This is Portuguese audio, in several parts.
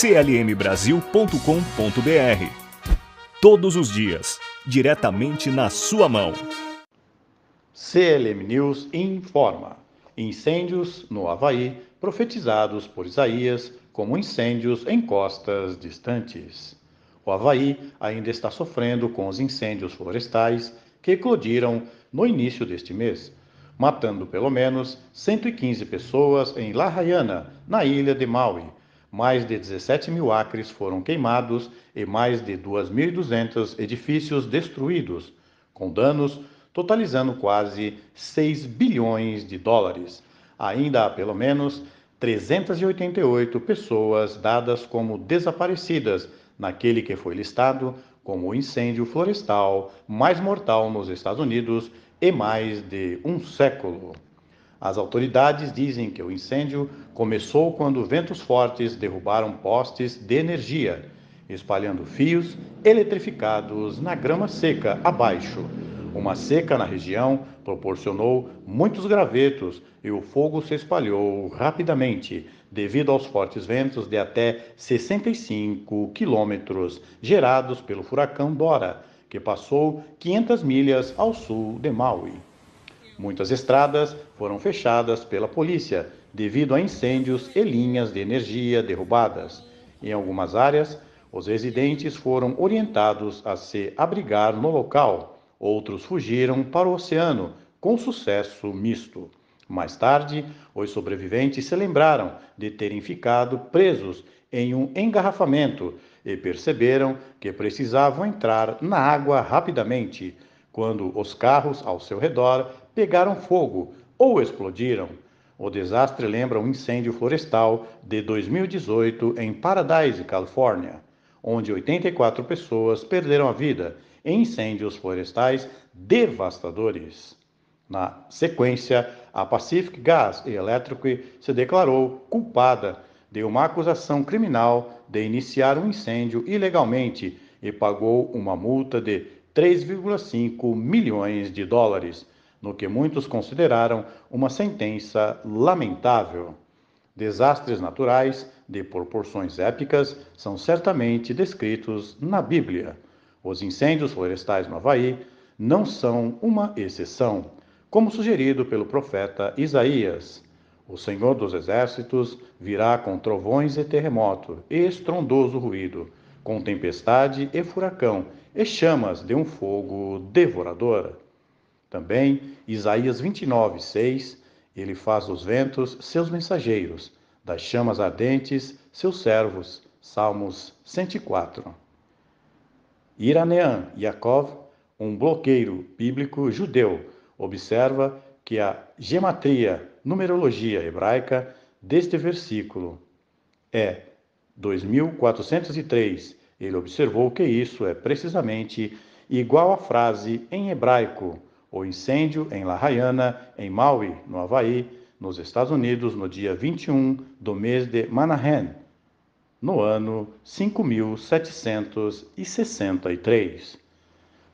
clmbrasil.com.br. Todos os dias, diretamente na sua mão. CLM News informa: incêndios no Havaí profetizados por Isaías como incêndios em costas distantes. O Havaí ainda está sofrendo com os incêndios florestais que eclodiram no início deste mês, matando pelo menos 115 pessoas em La Rayana, na ilha de Maui, mais de 17 mil acres foram queimados e mais de 2.200 edifícios destruídos, com danos totalizando quase 6 bilhões de dólares. Ainda há pelo menos 388 pessoas dadas como desaparecidas naquele que foi listado como o incêndio florestal mais mortal nos Estados Unidos em mais de um século. As autoridades dizem que o incêndio começou quando ventos fortes derrubaram postes de energia, espalhando fios eletrificados na grama seca abaixo. Uma seca na região proporcionou muitos gravetos e o fogo se espalhou rapidamente devido aos fortes ventos de até 65 quilômetros gerados pelo furacão Dora, que passou 500 milhas ao sul de Maui. Muitas estradas foram fechadas pela polícia devido a incêndios e linhas de energia derrubadas. Em algumas áreas, os residentes foram orientados a se abrigar no local, outros fugiram para o oceano, com sucesso misto. Mais tarde, os sobreviventes se lembraram de terem ficado presos em um engarrafamento e perceberam que precisavam entrar na água rapidamente quando os carros ao seu redor pegaram fogo ou explodiram. O desastre lembra um incêndio florestal de 2018 em Paradise, Califórnia, onde 84 pessoas perderam a vida em incêndios florestais devastadores. Na sequência, a Pacific Gas e Electric se declarou culpada de uma acusação criminal de iniciar um incêndio ilegalmente e pagou uma multa de 3,5 milhões de dólares, no que muitos consideraram uma sentença lamentável. Desastres naturais de proporções épicas são certamente descritos na Bíblia. Os incêndios florestais no Havaí não são uma exceção, como sugerido pelo profeta Isaías. O Senhor dos Exércitos virá com trovões e terremoto e estrondoso ruído com tempestade e furacão, e chamas de um fogo devorador. Também, Isaías 29, 6, ele faz os ventos seus mensageiros, das chamas ardentes seus servos. Salmos 104. Iranean Yakov, um bloqueiro bíblico judeu, observa que a gematria, numerologia hebraica deste versículo é 2403. Ele observou que isso é precisamente igual à frase em hebraico: o incêndio em Lahaina, em Maui, no Havaí, nos Estados Unidos, no dia 21 do mês de Manahem, no ano 5763.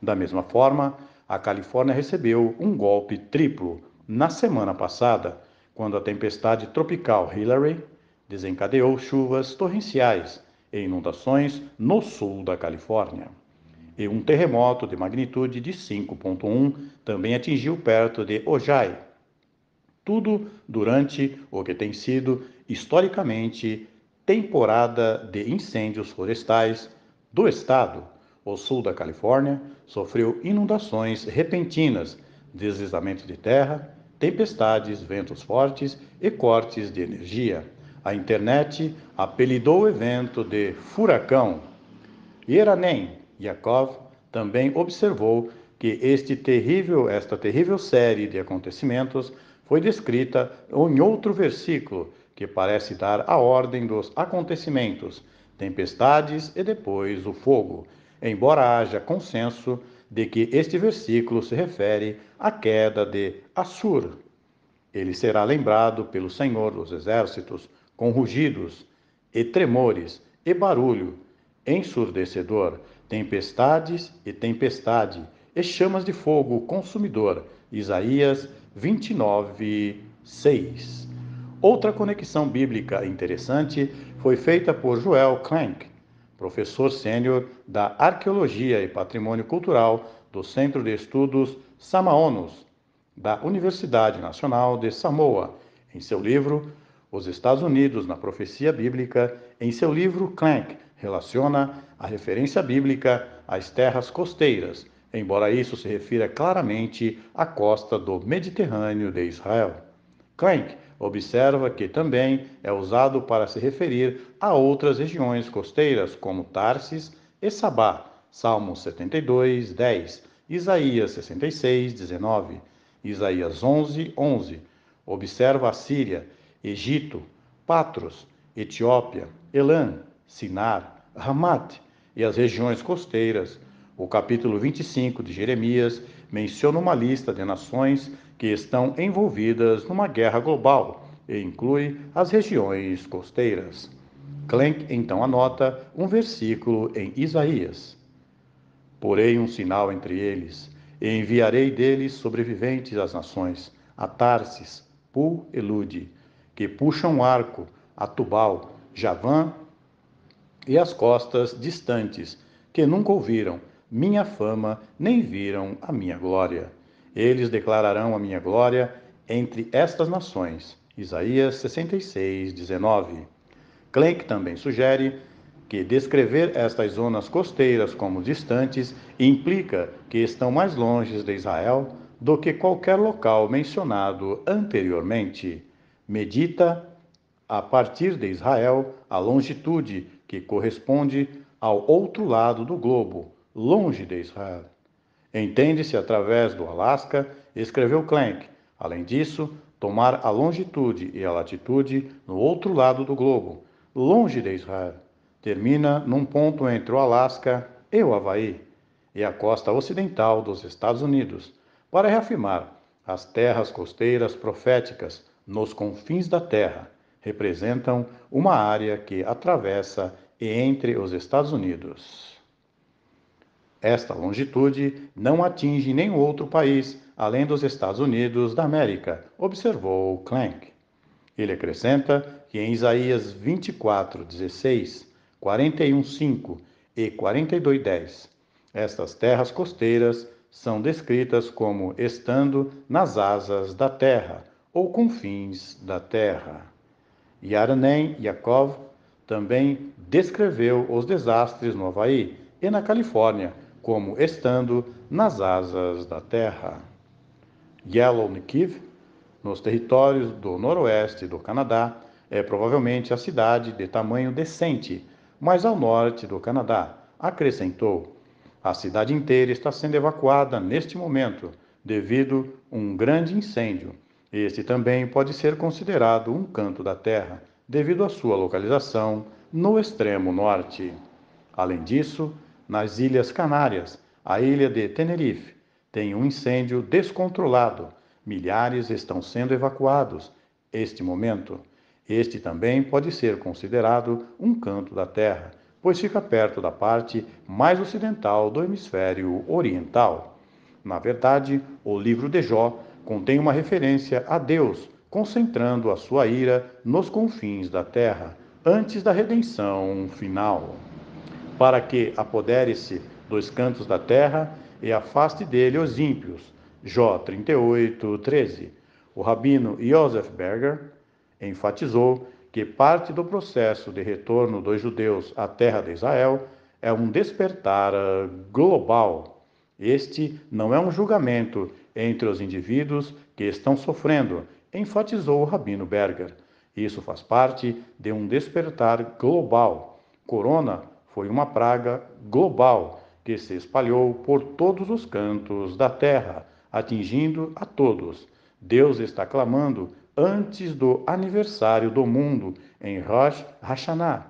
Da mesma forma, a Califórnia recebeu um golpe triplo na semana passada, quando a tempestade tropical Hillary desencadeou chuvas torrenciais e inundações no sul da Califórnia. E um terremoto de magnitude de 5.1 também atingiu perto de Ojai. Tudo durante o que tem sido historicamente temporada de incêndios florestais do estado. O sul da Califórnia sofreu inundações repentinas, deslizamentos de terra, tempestades, ventos fortes e cortes de energia. A internet apelidou o evento de furacão. Yeranem Yakov também observou que este terrível, esta terrível série de acontecimentos foi descrita em outro versículo que parece dar a ordem dos acontecimentos, tempestades e depois o fogo, embora haja consenso de que este versículo se refere à queda de Assur. Ele será lembrado pelo Senhor dos Exércitos com rugidos e tremores e barulho ensurdecedor, tempestades e tempestade, e chamas de fogo consumidor. Isaías 29, 6. Outra conexão bíblica interessante foi feita por Joel Clank, professor sênior da Arqueologia e Patrimônio Cultural do Centro de Estudos Samaonos, da Universidade Nacional de Samoa, em seu livro os Estados Unidos, na profecia bíblica, em seu livro Clank, relaciona a referência bíblica às terras costeiras, embora isso se refira claramente à costa do Mediterrâneo de Israel. Clank observa que também é usado para se referir a outras regiões costeiras, como Tarsis e Sabá, Salmos 72, 10, Isaías 66, 19, Isaías 11, 11. Observa a Síria, Egito, Patros, Etiópia, Elã, Sinar, Ramat e as regiões costeiras. O capítulo 25 de Jeremias menciona uma lista de nações que estão envolvidas numa guerra global e inclui as regiões costeiras. Clenk então anota um versículo em Isaías. Porei um sinal entre eles, e enviarei deles sobreviventes às nações, a Tarsis, Pul e Lude, que puxam arco, atubal, javã e as costas distantes, que nunca ouviram minha fama, nem viram a minha glória. Eles declararão a minha glória entre estas nações. Isaías 66, 19. Clank também sugere que descrever estas zonas costeiras como distantes implica que estão mais longe de Israel do que qualquer local mencionado anteriormente medita a partir de Israel a longitude que corresponde ao outro lado do globo, longe de Israel. Entende-se através do Alasca, escreveu Clank. Além disso, tomar a longitude e a latitude no outro lado do globo, longe de Israel. Termina num ponto entre o Alasca e o Havaí e a costa ocidental dos Estados Unidos, para reafirmar as terras costeiras proféticas nos confins da Terra representam uma área que atravessa e entre os Estados Unidos. Esta longitude não atinge nenhum outro país além dos Estados Unidos da América, observou Clank. Ele acrescenta que em Isaías 24, 16, 41, 5 e 42, 10, estas terras costeiras são descritas como estando nas asas da terra, ou confins da terra. E Yakov também descreveu os desastres no Havaí e na Califórnia como estando nas asas da terra. Yellowknife, nos territórios do noroeste do Canadá, é provavelmente a cidade de tamanho decente, mas ao norte do Canadá, acrescentou. A cidade inteira está sendo evacuada neste momento, devido a um grande incêndio este também pode ser considerado um canto da Terra, devido à sua localização no extremo norte. Além disso, nas Ilhas Canárias, a ilha de Tenerife tem um incêndio descontrolado. Milhares estão sendo evacuados este momento. Este também pode ser considerado um canto da Terra, pois fica perto da parte mais ocidental do hemisfério oriental. Na verdade, o livro de Jó contém uma referência a Deus, concentrando a sua ira nos confins da terra, antes da redenção final, para que apodere-se dos cantos da terra e afaste dele os ímpios. Jó 38, 13. O rabino Josef Berger enfatizou que parte do processo de retorno dos judeus à terra de Israel é um despertar global este não é um julgamento entre os indivíduos que estão sofrendo, enfatizou o Rabino Berger. Isso faz parte de um despertar global. Corona foi uma praga global que se espalhou por todos os cantos da terra, atingindo a todos. Deus está clamando antes do aniversário do mundo, em Rosh Hashanah,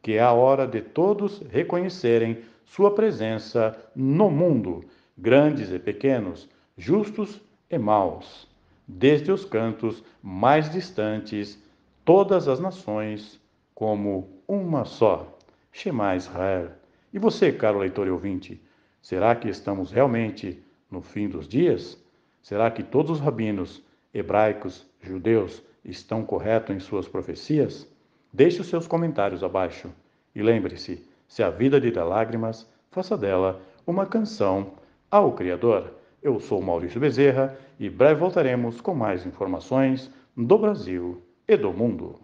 que é a hora de todos reconhecerem sua presença no mundo, grandes e pequenos, justos e maus. Desde os cantos mais distantes, todas as nações como uma só. Shema Israel. E você, caro leitor e ouvinte, será que estamos realmente no fim dos dias? Será que todos os rabinos, hebraicos, judeus, estão corretos em suas profecias? Deixe os seus comentários abaixo. E lembre-se, se a vida dirá lágrimas, faça dela uma canção ao Criador. Eu sou Maurício Bezerra e breve voltaremos com mais informações do Brasil e do mundo.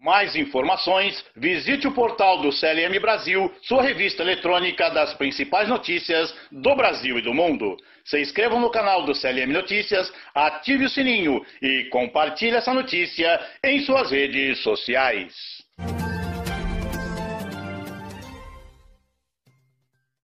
Mais informações, visite o portal do CLM Brasil, sua revista eletrônica das principais notícias do Brasil e do mundo. Se inscreva no canal do CLM Notícias, ative o sininho e compartilhe essa notícia em suas redes sociais.